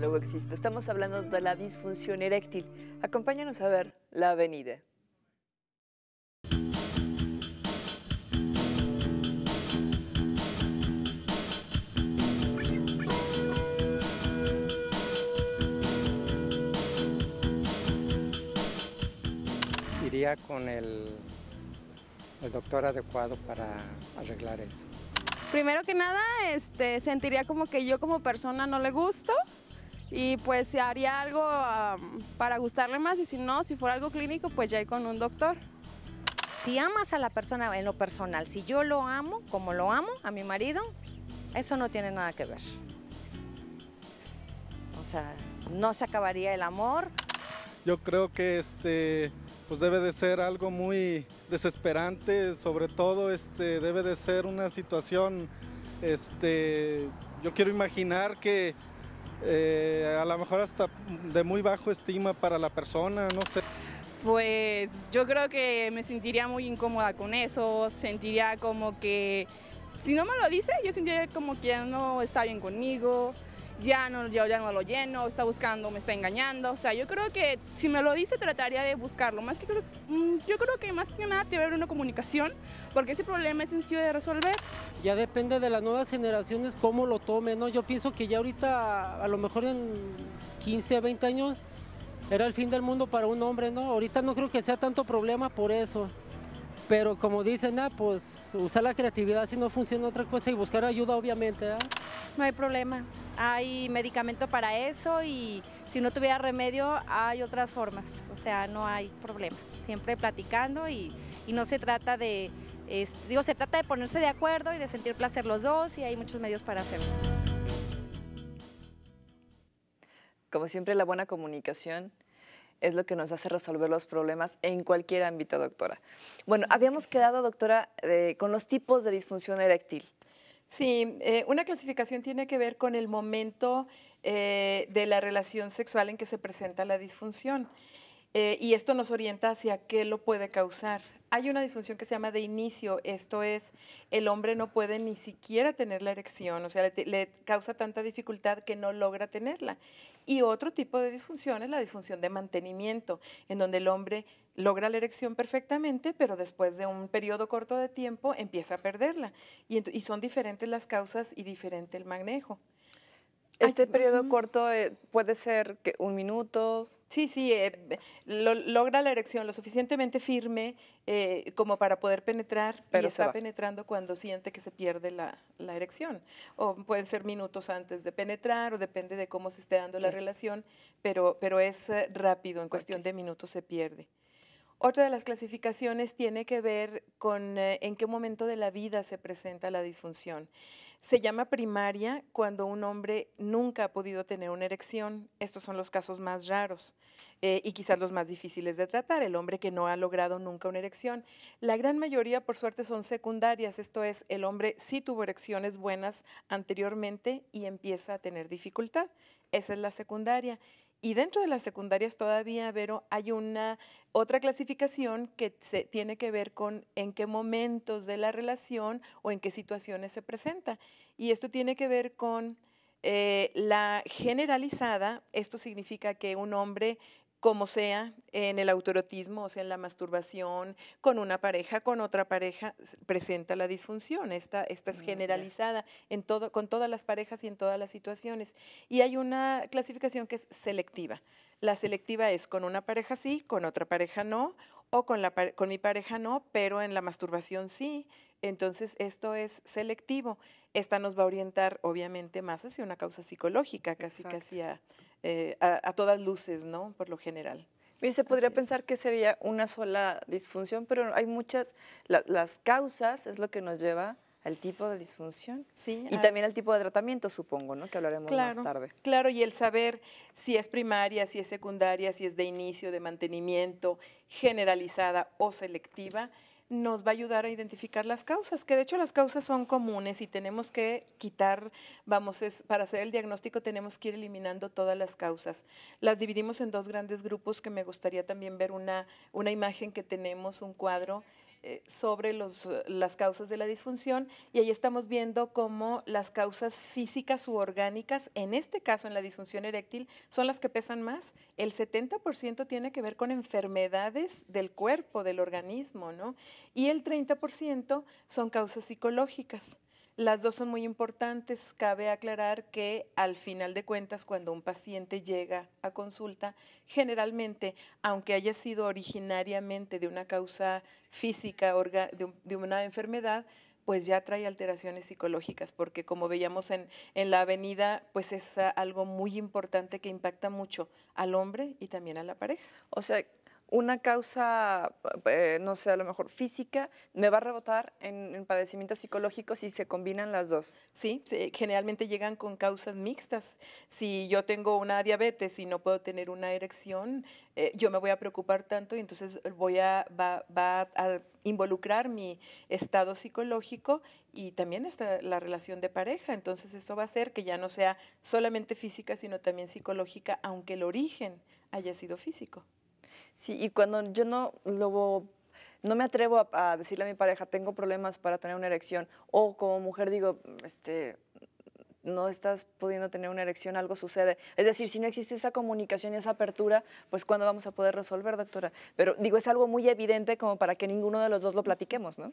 luego existe. Estamos hablando de la disfunción eréctil. Acompáñanos a ver la avenida. Iría con el, el doctor adecuado para arreglar eso. Primero que nada, este, sentiría como que yo como persona no le gusto y pues se haría algo ah, para gustarle más y si no, si fuera algo clínico, pues ya ir con un doctor. Si amas a la persona en lo personal, si yo lo amo como lo amo a mi marido, eso no tiene nada que ver. O sea, no se acabaría el amor. Yo creo que este, pues debe de ser algo muy desesperante, sobre todo este, debe de ser una situación, este, yo quiero imaginar que eh, a lo mejor hasta de muy bajo estima para la persona, no sé. Pues yo creo que me sentiría muy incómoda con eso, sentiría como que si no me lo dice, yo sentiría como que no está bien conmigo, ya no, ya no lo lleno, está buscando, me está engañando. O sea, yo creo que si me lo dice trataría de buscarlo. Más que mm, yo creo que más que nada tiene que haber una comunicación, porque ese problema es sencillo de resolver. Ya depende de las nuevas generaciones cómo lo tomen, ¿no? Yo pienso que ya ahorita, a lo mejor en 15, 20 años, era el fin del mundo para un hombre, ¿no? Ahorita no creo que sea tanto problema por eso. Pero como dicen, ah, pues usar la creatividad si no funciona otra cosa y buscar ayuda obviamente. Ah. No hay problema, hay medicamento para eso y si no tuviera remedio hay otras formas, o sea, no hay problema. Siempre platicando y, no se trata de, digo, se trata de ponerse de acuerdo y de sentir placer los dos y hay muchos medios para hacerlo. Como siempre, la buena comunicación es lo que nos hace resolver los problemas en cualquier ámbito, doctora. Bueno, habíamos quedado, doctora, con los tipos de disfunción eréctil. Sí, eh, una clasificación tiene que ver con el momento eh, de la relación sexual en que se presenta la disfunción. Eh, y esto nos orienta hacia qué lo puede causar. Hay una disfunción que se llama de inicio, esto es, el hombre no puede ni siquiera tener la erección, o sea, le, causa tanta dificultad que no logra tenerla. Y otro tipo de disfunción es la disfunción de mantenimiento, en donde el hombre logra la erección perfectamente, pero después de un periodo corto de tiempo empieza a perderla. Y, son diferentes las causas y diferente el manejo. Este periodo corto eh, puede ser que un minuto, Sí, sí, eh, logra la erección lo suficientemente firme eh, como para poder penetrar y está penetrando cuando siente que se pierde la, erección. O pueden ser minutos antes de penetrar o depende de cómo se esté dando la relación, pero, pero es eh, rápido, en cuestión de minutos se pierde. Otra de las clasificaciones tiene que ver con en qué momento de la vida se presenta la disfunción. Se llama primaria cuando un hombre nunca ha podido tener una erección. Estos son los casos más raros eh, y quizás los más difíciles de tratar, el hombre que no ha logrado nunca una erección. La gran mayoría, por suerte, son secundarias, esto es, el hombre sí tuvo erecciones buenas anteriormente y empieza a tener dificultad. Esa es la secundaria. Y dentro de las secundarias todavía, Vero, hay una otra clasificación que se tiene que ver con en qué momentos de la relación o en qué situaciones se presenta. Y esto tiene que ver con eh, la generalizada, esto significa que un hombre como sea, en el autorotismo, o sea, en la masturbación, con una pareja, con otra pareja, presenta la disfunción. Esta, esta es mm, generalizada en todo, con todas las parejas y en todas las situaciones. Y hay una clasificación que es selectiva. La selectiva es con una pareja sí, con otra pareja no, o con, con mi pareja no, pero en la masturbación sí. Entonces, esto es selectivo. Esta nos va a orientar, obviamente, más hacia una causa psicológica, casi, casi eh, a, todas luces, ¿no? Por lo general. Mire, se podría pensar que sería una sola disfunción, pero hay muchas, las causas es lo que nos lleva al tipo de disfunción y también al tipo de tratamiento, supongo, ¿no? Que hablaremos más tarde. Claro, y el saber si es primaria, si es secundaria, si es de inicio, de mantenimiento, generalizada o selectiva, nos va a ayudar a identificar las causas, que de hecho las causas son comunes y tenemos que quitar, vamos, es, para hacer el diagnóstico tenemos que ir eliminando todas las causas. Las dividimos en dos grandes grupos que me gustaría también ver una, una imagen que tenemos, un cuadro eh, sobre eh, las causas de la disfunción y ahí estamos viendo cómo las causas físicas u orgánicas, en este caso en la disfunción eréctil, son las que pesan más. El 70% tiene que ver con enfermedades del cuerpo, del organismo, ¿no? Y el 30% son causas psicológicas. Las dos son muy importantes. Cabe aclarar que al final de cuentas, cuando un paciente llega a consulta, generalmente, aunque haya sido originariamente de una causa física, de una enfermedad, pues ya trae alteraciones psicológicas, porque como veíamos en, en la avenida, pues es algo muy importante que impacta mucho al hombre y también a la pareja. O sea, una causa, eh, no sé, a lo mejor física, me va a rebotar en, en padecimientos psicológicos si se combinan las dos. Sí, generalmente llegan con causas mixtas. Si yo tengo una diabetes y no puedo tener una erección, eh, yo me voy a preocupar tanto y entonces voy a, va, a involucrar mi estado psicológico y también la relación de pareja. Entonces eso va a hacer que ya no sea solamente física, sino también psicológica, aunque el origen haya sido físico. Sí, y cuando yo no lo no me atrevo a, decirle a mi pareja, tengo problemas para tener una erección, o como mujer digo, este, no estás pudiendo tener una erección, algo sucede. Es decir, si no existe esa comunicación y esa apertura, pues ¿cuándo vamos a poder resolver, doctora? Pero digo, es algo muy evidente como para que ninguno de los dos lo platiquemos, ¿no?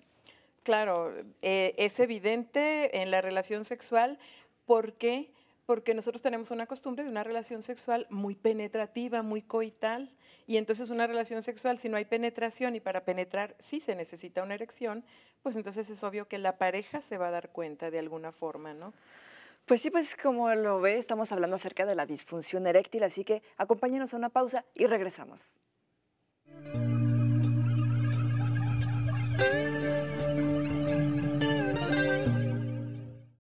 Claro, eh, es evidente en la relación sexual porque porque nosotros tenemos una costumbre de una relación sexual muy penetrativa, muy coital, y entonces una relación sexual, si no hay penetración y para penetrar sí se necesita una erección, pues entonces es obvio que la pareja se va a dar cuenta de alguna forma, ¿no? Pues sí, pues como lo ve, estamos hablando acerca de la disfunción eréctil, así que acompáñenos a una pausa y regresamos.